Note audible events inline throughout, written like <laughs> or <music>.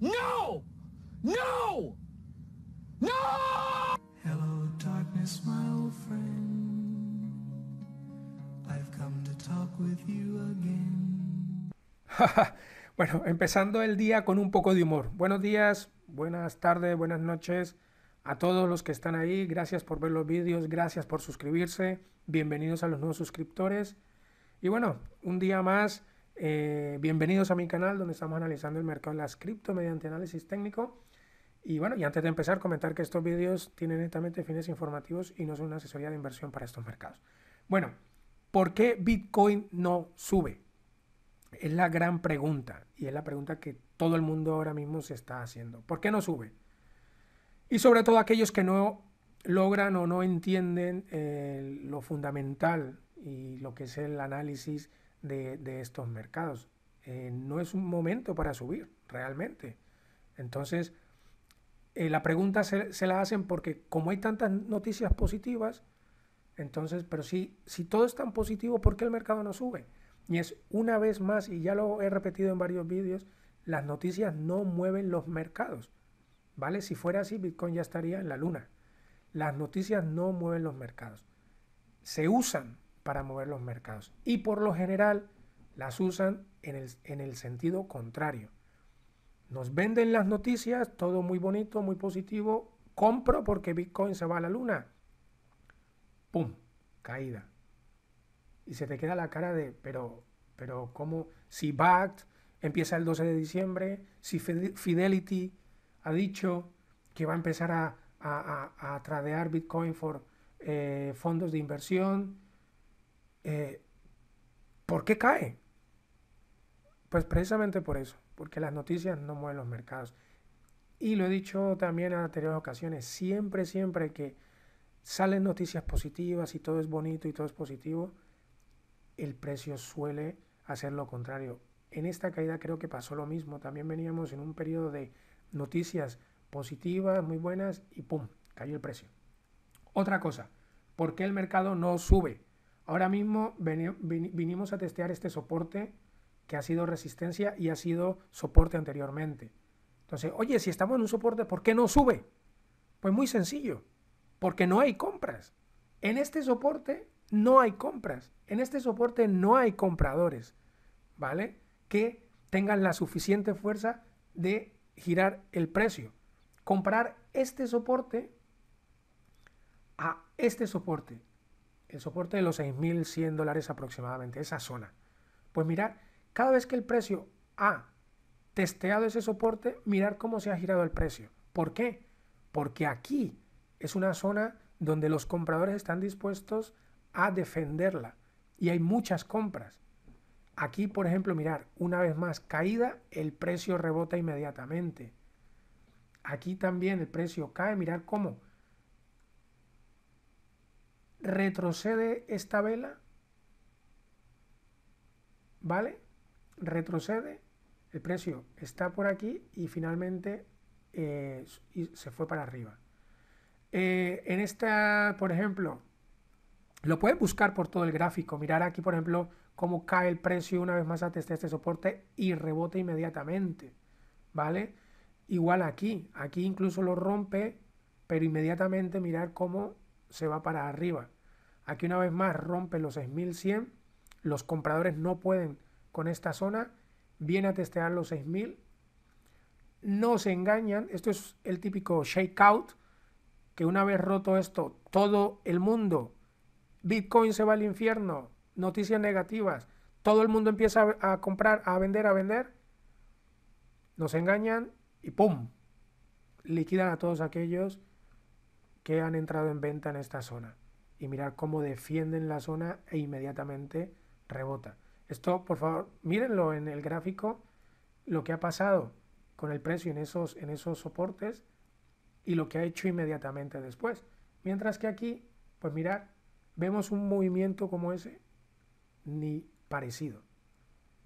no, no, no, Hello, darkness, my old friend. I've come to talk with you again. <laughs> bueno, empezando el día con un poco de humor. Buenos días, buenas tardes, buenas noches. A todos los que están ahí, gracias por ver los vídeos, gracias por suscribirse, bienvenidos a los nuevos suscriptores. Y bueno, un día más eh, bienvenidos a mi canal donde estamos analizando el mercado de las cripto mediante análisis técnico. Y bueno, y antes de empezar, comentar que estos vídeos tienen netamente fines informativos y no son una asesoría de inversión para estos mercados. Bueno, ¿por qué Bitcoin no sube? Es la gran pregunta y es la pregunta que todo el mundo ahora mismo se está haciendo. ¿Por qué no sube? Y sobre todo aquellos que no logran o no entienden eh, lo fundamental y lo que es el análisis de, estos mercados. Eh, no es un momento para subir, realmente. Entonces, eh, la pregunta se, la hacen porque como hay tantas noticias positivas, entonces, pero si, si todo es tan positivo, ¿por qué el mercado no sube? Y es una vez más, y ya lo he repetido en varios vídeos, las noticias no mueven los mercados. ¿Vale? Si fuera así, Bitcoin ya estaría en la luna. Las noticias no mueven los mercados. Se usan para mover los mercados. Y por lo general las usan en el, sentido contrario. Nos venden las noticias, todo muy bonito, muy positivo. Compro porque Bitcoin se va a la luna. ¡Pum! Caída. Y se te queda la cara de, pero, pero, ¿cómo? Si BACT empieza el 12 de diciembre, si Fidelity ha dicho que va a empezar a, tradear Bitcoin por eh, fondos de inversión, eh, ¿Por qué cae? Pues precisamente por eso, porque las noticias no mueven los mercados. Y lo he dicho también en anteriores ocasiones, siempre, siempre que salen noticias positivas y todo es bonito y todo es positivo, el precio suele hacer lo contrario. En esta caída creo que pasó lo mismo, también veníamos en un periodo de noticias positivas, muy buenas, y ¡pum! cayó el precio. Otra cosa, ¿por qué el mercado no sube? Ahora mismo vinimos a testear este soporte que ha sido resistencia y ha sido soporte anteriormente. Entonces, oye, si estamos en un soporte, ¿por qué no sube? Pues muy sencillo, porque no hay compras. En este soporte no hay compras. En este soporte no hay compradores, ¿vale? Que tengan la suficiente fuerza de girar el precio. Comprar este soporte a este soporte el soporte de los 6.100 dólares aproximadamente, esa zona. Pues mirar, cada vez que el precio ha testeado ese soporte, mirar cómo se ha girado el precio. ¿Por qué? Porque aquí es una zona donde los compradores están dispuestos a defenderla y hay muchas compras. Aquí, por ejemplo, mirar, una vez más, caída, el precio rebota inmediatamente. Aquí también el precio cae, mirar cómo retrocede esta vela, ¿vale? Retrocede, el precio está por aquí y finalmente eh, se fue para arriba. Eh, en esta, por ejemplo, lo puedes buscar por todo el gráfico, mirar aquí, por ejemplo, cómo cae el precio una vez más hasta este soporte y rebota inmediatamente, ¿vale? Igual aquí, aquí incluso lo rompe, pero inmediatamente mirar cómo se va para arriba. Aquí una vez más rompe los 6100. Los compradores no pueden con esta zona. Viene a testear los 6000. No se engañan. Esto es el típico shakeout. Que una vez roto esto, todo el mundo. Bitcoin se va al infierno. Noticias negativas. Todo el mundo empieza a comprar, a vender, a vender. Nos engañan y ¡pum! Liquidan a todos aquellos han entrado en venta en esta zona y mirar cómo defienden la zona e inmediatamente rebota. Esto, por favor, mírenlo en el gráfico, lo que ha pasado con el precio en esos, en esos soportes y lo que ha hecho inmediatamente después. Mientras que aquí, pues mirar, vemos un movimiento como ese ni parecido.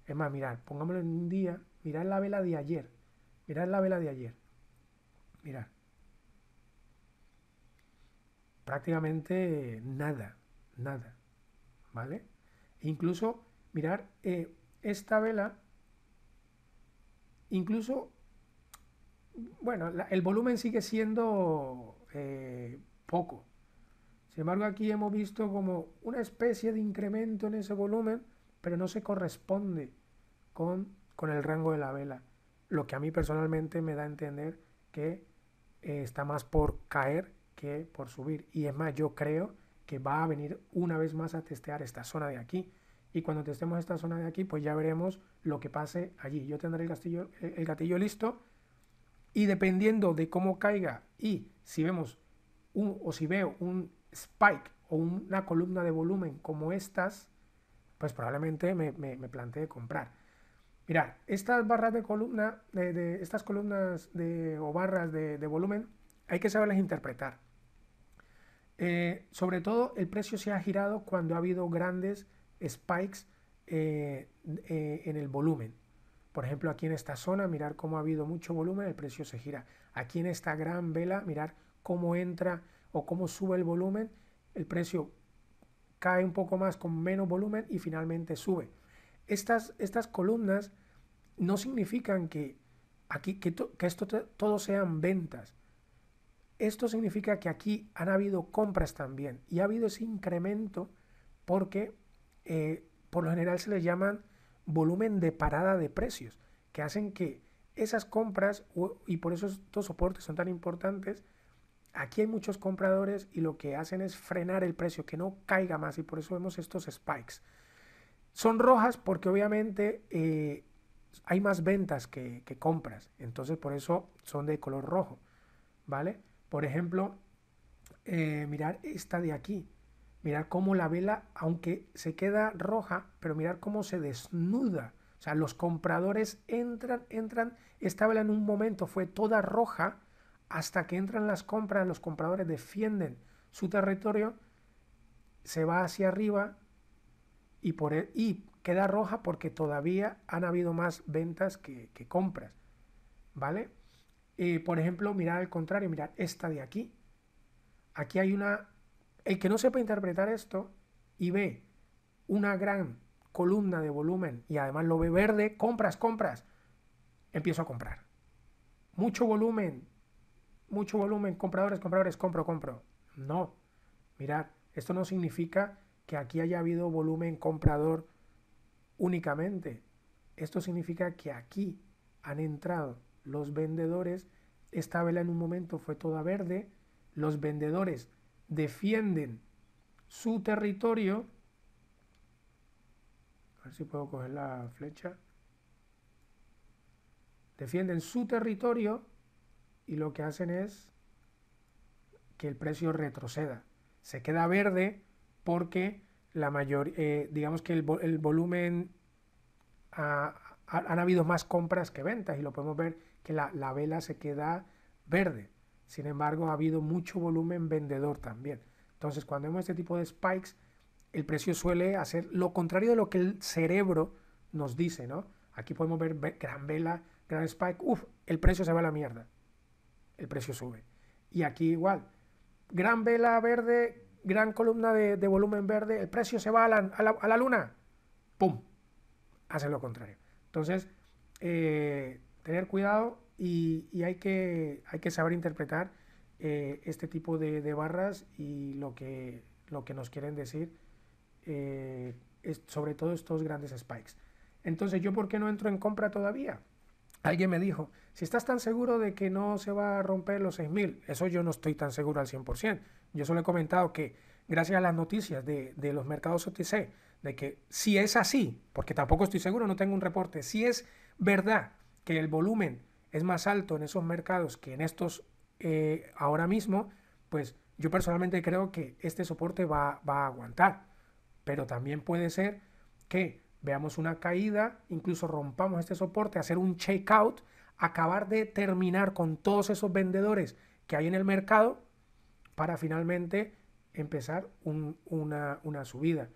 Es más, mirar, pongámoslo en un día, mirar la vela de ayer, mirar la vela de ayer, mirar prácticamente nada, nada, ¿vale? incluso, mirar eh, esta vela, incluso, bueno, el volumen sigue siendo eh, poco. Sin embargo, aquí hemos visto como una especie de incremento en ese volumen, pero no se corresponde con, con el rango de la vela. Lo que a mí personalmente me da a entender que eh, está más por caer que por subir. Y es más, yo creo que va a venir una vez más a testear esta zona de aquí. Y cuando testemos esta zona de aquí, pues ya veremos lo que pase allí. Yo tendré el, gatillo, el gatillo listo. Y dependiendo de cómo caiga y si vemos un, o si veo un spike o una columna de volumen como estas, pues probablemente me, me, plantee comprar. Mirad, estas barras de columna, de, estas columnas de, o barras de volumen, hay que saberlas interpretar. Eh, sobre todo el precio se ha girado cuando ha habido grandes spikes eh, eh, en el volumen. Por ejemplo, aquí en esta zona, mirar cómo ha habido mucho volumen, el precio se gira. Aquí en esta gran vela, mirar cómo entra o cómo sube el volumen, el precio cae un poco más con menos volumen y finalmente sube. Estas, estas columnas no significan que, aquí, que, esto todos sean ventas esto significa que aquí han habido compras también y ha habido ese incremento porque eh, por lo general se les llaman volumen de parada de precios, que hacen que esas compras, y por eso estos soportes son tan importantes, aquí hay muchos compradores y lo que hacen es frenar el precio, que no caiga más, y por eso vemos estos spikes. Son rojas porque obviamente eh, hay más ventas que, que compras, entonces por eso son de color rojo, ¿vale? Por ejemplo, eh, mirar esta de aquí. Mirar cómo la vela, aunque se queda roja, pero mirar cómo se desnuda. O sea, los compradores entran, entran. Esta vela en un momento fue toda roja. Hasta que entran las compras, los compradores defienden su territorio, se va hacia arriba y, por e, y queda roja porque todavía han habido más ventas que, que compras. ¿Vale? por ejemplo, mirar al contrario, mirar esta de aquí. Aquí hay una... El que no sepa interpretar esto y ve una gran columna de volumen y además lo ve verde, compras, compras, empiezo a comprar. Mucho volumen, mucho volumen, compradores, compradores, compro, compro. No, mirad, esto no significa que aquí haya habido volumen comprador únicamente. Esto significa que aquí han entrado los vendedores. Esta vela en un momento fue toda verde. Los vendedores defienden su territorio. A ver si puedo coger la flecha. Defienden su territorio y lo que hacen es que el precio retroceda. Se queda verde porque la mayor, eh, digamos que el, volumen, ah, han habido más compras que ventas y lo podemos ver que la, vela se queda verde. Sin embargo, ha habido mucho volumen vendedor también. Entonces, cuando vemos este tipo de spikes, el precio suele hacer lo contrario de lo que el cerebro nos dice, ¿no? Aquí podemos ver gran vela, gran spike, uff, el precio se va a la mierda. El precio sube. Y aquí igual, gran vela verde, gran columna de, volumen verde, el precio se va a la, luna. ¡Pum! Hace lo contrario. Entonces, eh, tener cuidado y, hay, que, hay que saber interpretar eh, este tipo de, barras y lo que, lo que nos quieren decir, eh, sobre todo estos grandes spikes. Entonces, ¿yo por qué no entro en compra todavía? Alguien me dijo, si estás tan seguro de que no se va a romper los 6.000, eso yo no estoy tan seguro al 100%. Yo solo he comentado que gracias a las noticias de, de los mercados OTC, de que si es así, porque tampoco estoy seguro, no tengo un reporte, si es verdad que el volumen es más alto en esos mercados que en estos eh, ahora mismo, pues yo personalmente creo que este soporte va, a aguantar. Pero también puede ser que veamos una caída, incluso rompamos este soporte, hacer un out, acabar de terminar con todos esos vendedores que hay en el mercado para finalmente empezar una, una, subida.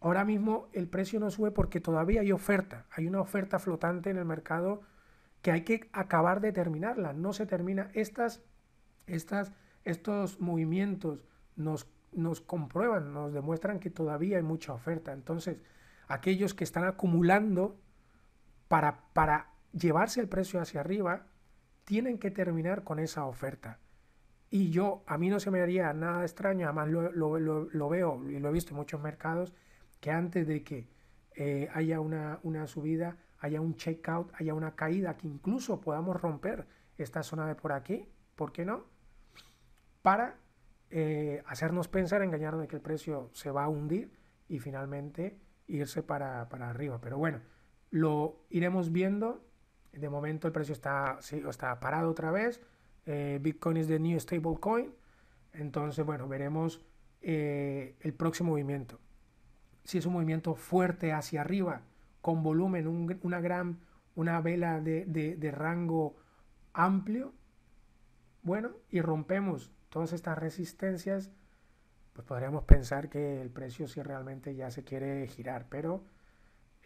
Ahora mismo el precio no sube porque todavía hay oferta, hay una oferta flotante en el mercado que hay que acabar de terminarla. No se termina. Estas, estas, estos movimientos nos, nos comprueban, nos demuestran que todavía hay mucha oferta. Entonces, aquellos que están acumulando para, para llevarse el precio hacia arriba, tienen que terminar con esa oferta. Y yo, a mí no se me haría nada extraño, además lo, lo, veo y lo he visto en muchos mercados, que antes de que eh, haya una, una subida, haya un checkout, haya una caída, que incluso podamos romper esta zona de por aquí, ¿por qué no? Para eh, hacernos pensar, engañarnos de que el precio se va a hundir y finalmente irse para, arriba. Pero bueno, lo iremos viendo. De momento el precio está, está parado otra vez. Eh, Bitcoin es the new stablecoin. Entonces, bueno, veremos eh, el próximo movimiento. Si es un movimiento fuerte hacia arriba, con volumen, una gran, una vela de, rango amplio, bueno, y rompemos todas estas resistencias, pues podríamos pensar que el precio si realmente ya se quiere girar, pero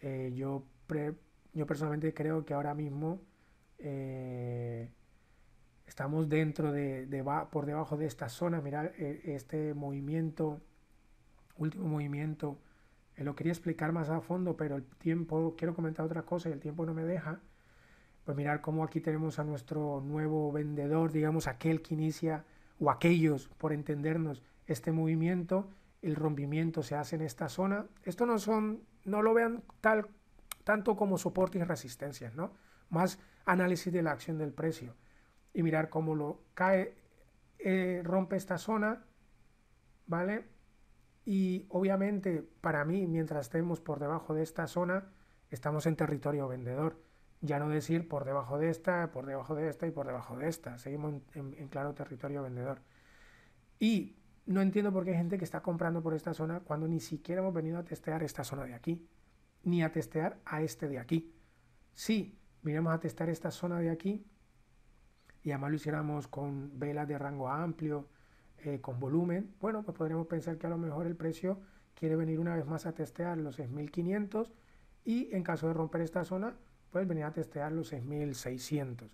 eh, yo, yo personalmente creo que ahora mismo eh, estamos dentro de, por debajo de esta zona, mirar eh, este movimiento, último movimiento eh, lo quería explicar más a fondo, pero el tiempo, quiero comentar otra cosa y el tiempo no me deja. Pues mirar cómo aquí tenemos a nuestro nuevo vendedor, digamos, aquel que inicia, o aquellos, por entendernos, este movimiento, el rompimiento se hace en esta zona. Esto no son, no lo vean tal, tanto como soporte y resistencia, ¿no? Más análisis de la acción del precio y mirar cómo lo cae, eh, rompe esta zona, ¿vale? Y obviamente para mí, mientras estemos por debajo de esta zona, estamos en territorio vendedor. Ya no decir por debajo de esta, por debajo de esta y por debajo de esta. Seguimos en, claro territorio vendedor. Y no entiendo por qué hay gente que está comprando por esta zona cuando ni siquiera hemos venido a testear esta zona de aquí, ni a testear a este de aquí. si, miremos a testear esta zona de aquí y además lo hiciéramos con velas de rango amplio, eh, con volumen, bueno, pues podríamos pensar que a lo mejor el precio quiere venir una vez más a testear los 6500 y en caso de romper esta zona, pues venir a testear los 6600.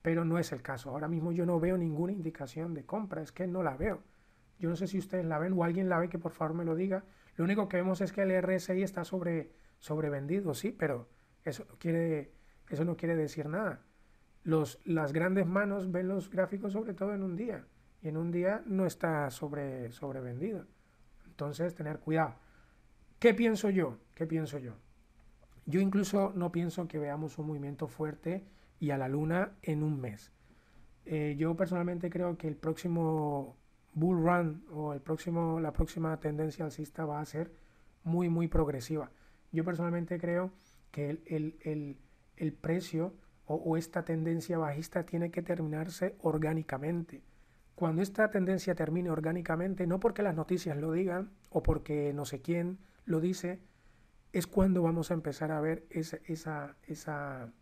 Pero no es el caso. Ahora mismo yo no veo ninguna indicación de compra, es que no la veo. Yo no sé si ustedes la ven o alguien la ve que por favor me lo diga. Lo único que vemos es que el RSI está sobre, sobrevendido, sí, pero eso no quiere, eso no quiere decir nada. Los, las grandes manos ven los gráficos sobre todo en un día y en un día no está sobre, sobrevendido. Entonces, tener cuidado. ¿Qué pienso yo? ¿Qué pienso yo? Yo incluso no pienso que veamos un movimiento fuerte y a la luna en un mes. Eh, yo personalmente creo que el próximo bull run o el próximo, la próxima tendencia alcista va a ser muy, muy progresiva. Yo personalmente creo que el, precio o esta tendencia bajista tiene que terminarse orgánicamente. Cuando esta tendencia termine orgánicamente, no porque las noticias lo digan o porque no sé quién lo dice, es cuando vamos a empezar a ver esa, esa, esa,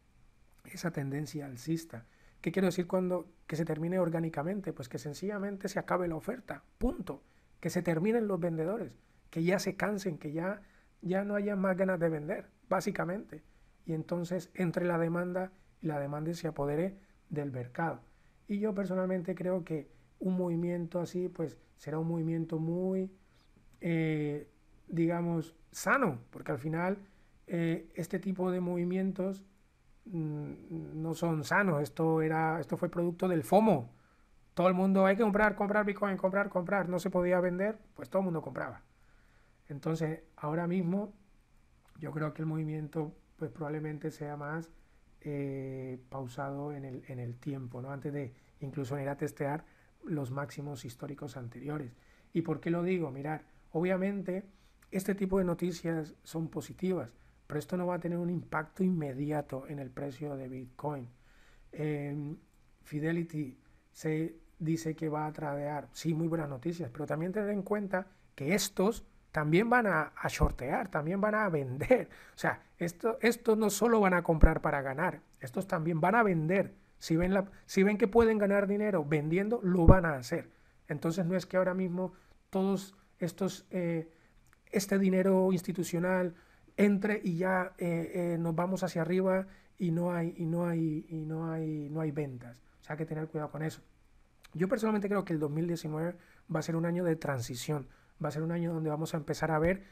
esa tendencia alcista. ¿Qué quiero decir cuando que se termine orgánicamente? Pues que sencillamente se acabe la oferta, punto. Que se terminen los vendedores, que ya se cansen, que ya, ya no haya más ganas de vender, básicamente. Y entonces entre la demanda y la demanda se apodere del mercado. Y yo personalmente creo que un movimiento así, pues será un movimiento muy, eh, digamos, sano, porque al final eh, este tipo de movimientos mm, no son sanos. Esto, era, esto fue producto del FOMO. Todo el mundo hay que comprar, comprar Bitcoin, comprar, comprar. No se podía vender, pues todo el mundo compraba. Entonces, ahora mismo yo creo que el movimiento pues probablemente sea más eh, pausado en el, en el tiempo, ¿no? Antes de incluso ir a testear los máximos históricos anteriores. ¿Y por qué lo digo? Mirar, obviamente este tipo de noticias son positivas, pero esto no va a tener un impacto inmediato en el precio de Bitcoin. Em, Fidelity se dice que va a tradear, sí, muy buenas noticias, pero también tener en cuenta que estos también van a, a shortear, también van a vender. O sea, esto, estos no solo van a comprar para ganar, estos también van a vender si ven, la, si ven que pueden ganar dinero vendiendo, lo van a hacer. Entonces no es que ahora mismo todos estos, eh, este dinero institucional entre y ya eh, eh, nos vamos hacia arriba y no hay, y no hay, y no hay, no hay ventas. O sea, hay que tener cuidado con eso. Yo personalmente creo que el 2019 va a ser un año de transición, va a ser un año donde vamos a empezar a ver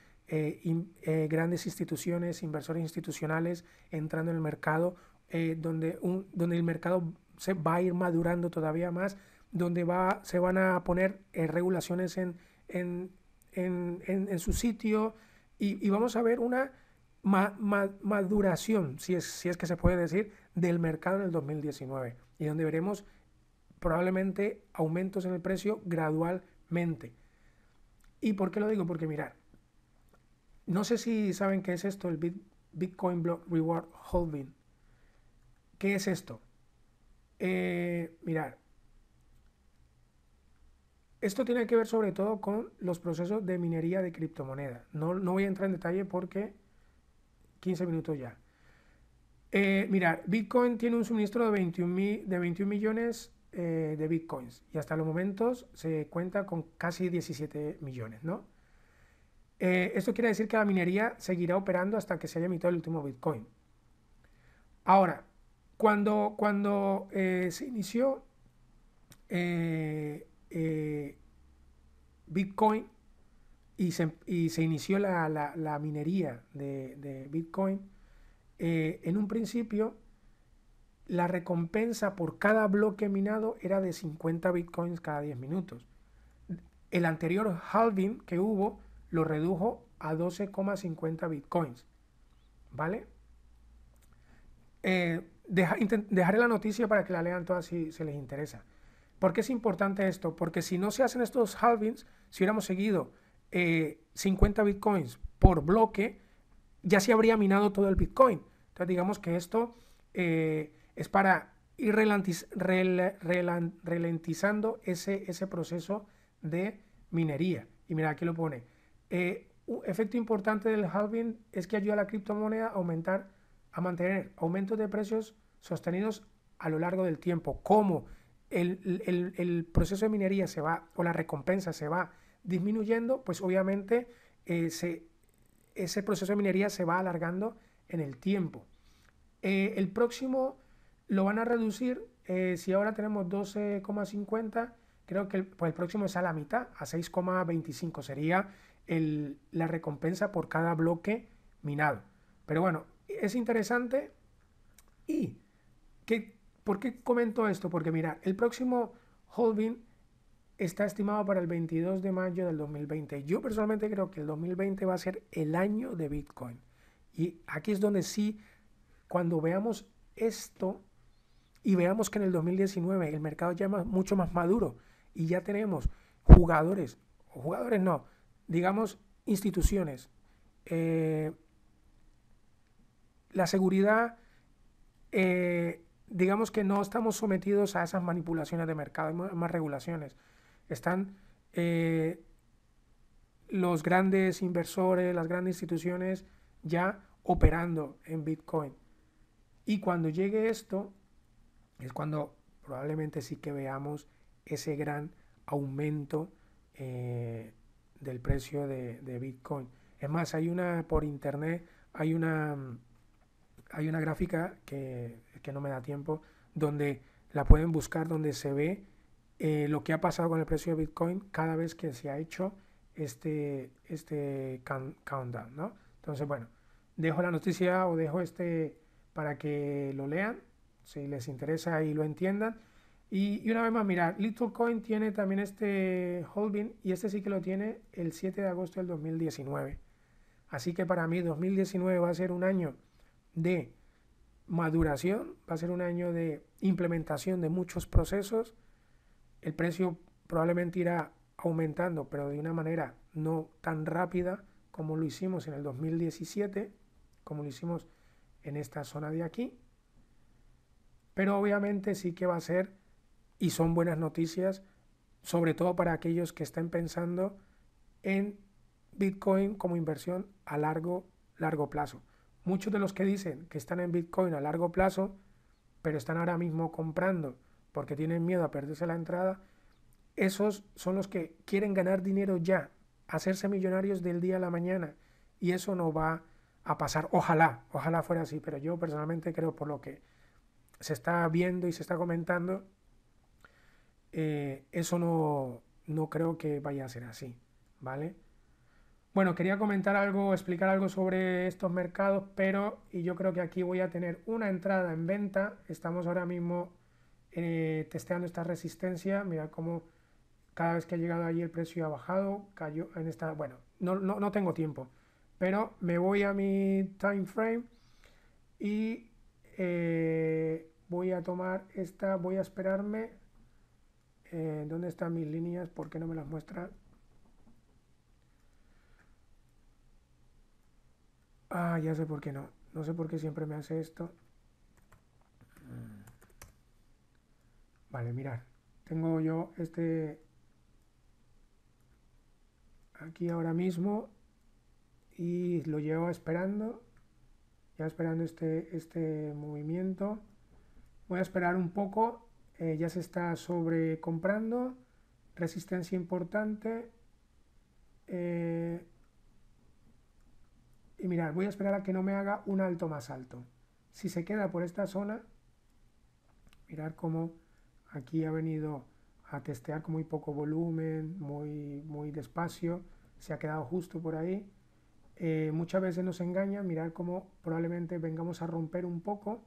grandes instituciones, inversores institucionales entrando en el mercado eh, donde, un, donde el mercado se va a ir madurando todavía más, donde va, se van a poner eh, regulaciones en, su sitio y, vamos a ver una maduración, si es, si es que se puede decir, del mercado en el 2019 y donde veremos probablemente aumentos en el precio gradualmente. ¿Y por qué lo digo? Porque mirar, no sé si saben qué es esto, el Bitcoin Block Reward Holding. ¿Qué es esto? Eh, mirar, esto tiene que ver sobre todo con los procesos de minería de criptomonedas. No, no voy a entrar en detalle porque 15 minutos ya. Eh, mirar, Bitcoin tiene un suministro de 21, de millones eh, de Bitcoins y hasta los momentos se cuenta con casi 17 millones, ¿no? Eh, esto quiere decir que la minería seguirá operando hasta que se haya emitido el último Bitcoin. Ahora, cuando, eh, se inició eh, eh, Bitcoin y se, inició la, minería de, Bitcoin, en un principio la recompensa por cada bloque minado era de 50 Bitcoins cada 10 minutos. El anterior halving que hubo lo redujo a 12,50 Bitcoins. ¿Vale? dejaré la noticia para que la lean todas si se les interesa. ¿Por qué es importante esto? Porque si no se hacen estos halvings, si hubiéramos seguido 50 eh, bitcoins por bloque, ya se habría minado todo el bitcoin. Entonces digamos que esto eh, es para ir ralentizando ese, ese proceso de minería. Y mira, aquí lo pone. Eh, un efecto importante del halving es que ayuda a la criptomoneda a aumentar a mantener aumentos de precios sostenidos a lo largo del tiempo. Como el, proceso de minería se va o la recompensa se va disminuyendo, pues obviamente eh, ese proceso de minería se va alargando en el tiempo. Eh, el próximo lo van a reducir. Eh, si ahora tenemos 12,50, creo que pues el, próximo es a la mitad, a 6,25. Sería la recompensa por cada bloque minado. Pero bueno, es interesante. ¿Y por qué comento esto? Porque mira, el próximo holding está estimado para el 22 de mayo del 2020. Yo personalmente creo que el 2020 va a ser el año de Bitcoin. Y aquí es donde sí, cuando veamos esto y veamos que en el 2019 el mercado ya es mucho más maduro y ya tenemos jugadores, o jugadores no, digamos instituciones, eh, la seguridad, eh, digamos que no estamos sometidos a esas manipulaciones de mercado, hay más regulaciones. Están eh, los grandes inversores, las grandes instituciones ya operando en Bitcoin. Y cuando llegue esto, es cuando probablemente sí que veamos ese gran aumento eh, del precio de, de Bitcoin. Es más, hay una por internet, hay una mm, hay una gráfica que, que no me da tiempo, donde la pueden buscar, donde se ve eh, lo que ha pasado con el precio de Bitcoin cada vez que se ha hecho este, este countdown, ¿no? Entonces, bueno, dejo la noticia o dejo este para que lo lean, si les interesa y lo entiendan. Y, y una vez más, mirar, LittleCoin tiene también este holding y este sí que lo tiene el 7 de agosto del 2019. Así que para mí 2019 va a ser un año de maduración, va a ser un año de implementación de muchos procesos. El precio probablemente irá aumentando, pero de una manera no tan rápida como lo hicimos en el 2017, como lo hicimos en esta zona de aquí. Pero obviamente sí que va a ser, y son buenas noticias, sobre todo para aquellos que estén pensando en Bitcoin como inversión a largo, largo plazo. Muchos de los que dicen que están en Bitcoin a largo plazo, pero están ahora mismo comprando porque tienen miedo a perderse la entrada, esos son los que quieren ganar dinero ya, hacerse millonarios del día a la mañana. Y eso no va a pasar. Ojalá, ojalá fuera así, pero yo personalmente creo por lo que se está viendo y se está comentando, eh, eso no, no creo que vaya a ser así, ¿vale? Bueno, quería comentar algo, explicar algo sobre estos mercados, pero y yo creo que aquí voy a tener una entrada en venta. Estamos ahora mismo eh, testeando esta resistencia. Mira cómo cada vez que ha llegado allí el precio ha bajado, cayó en esta... Bueno, no, tengo tiempo, pero me voy a mi time frame y eh, voy a tomar esta, voy a esperarme. Eh, ¿Dónde están mis líneas? ¿Por qué no me las muestra? Ah, ya sé por qué no. No sé por qué siempre me hace esto. Mm. Vale, mirar. Tengo yo este aquí ahora mismo y lo llevo esperando. Ya esperando este, este movimiento. Voy a esperar un poco. Eh, ya se está sobrecomprando. Resistencia importante. Eh, y mirar, voy a esperar a que no me haga un alto más alto. Si se queda por esta zona, mirar cómo aquí ha venido a testear con muy poco volumen, muy, muy despacio, se ha quedado justo por ahí. Eh, muchas veces nos engaña, mirar cómo probablemente vengamos a romper un poco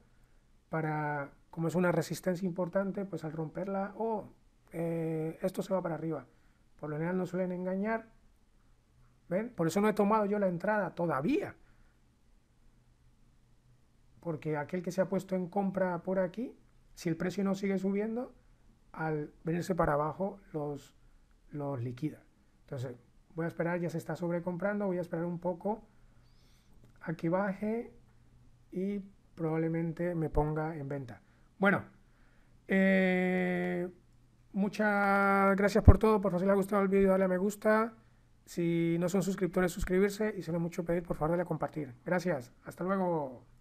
para, como es una resistencia importante, pues al romperla, oh, eh, esto se va para arriba. Por lo general nos suelen engañar, por eso no he tomado yo la entrada todavía. Porque aquel que se ha puesto en compra por aquí, si el precio no sigue subiendo, al venirse para abajo los, los liquida. Entonces, voy a esperar, ya se está sobrecomprando, voy a esperar un poco a que baje y probablemente me ponga en venta. Bueno, eh, muchas gracias por todo, por favor si les ha gustado el vídeo, dale a me gusta. Si no son suscriptores, suscribirse y si no mucho pedir, por favor, de compartir. Gracias. Hasta luego.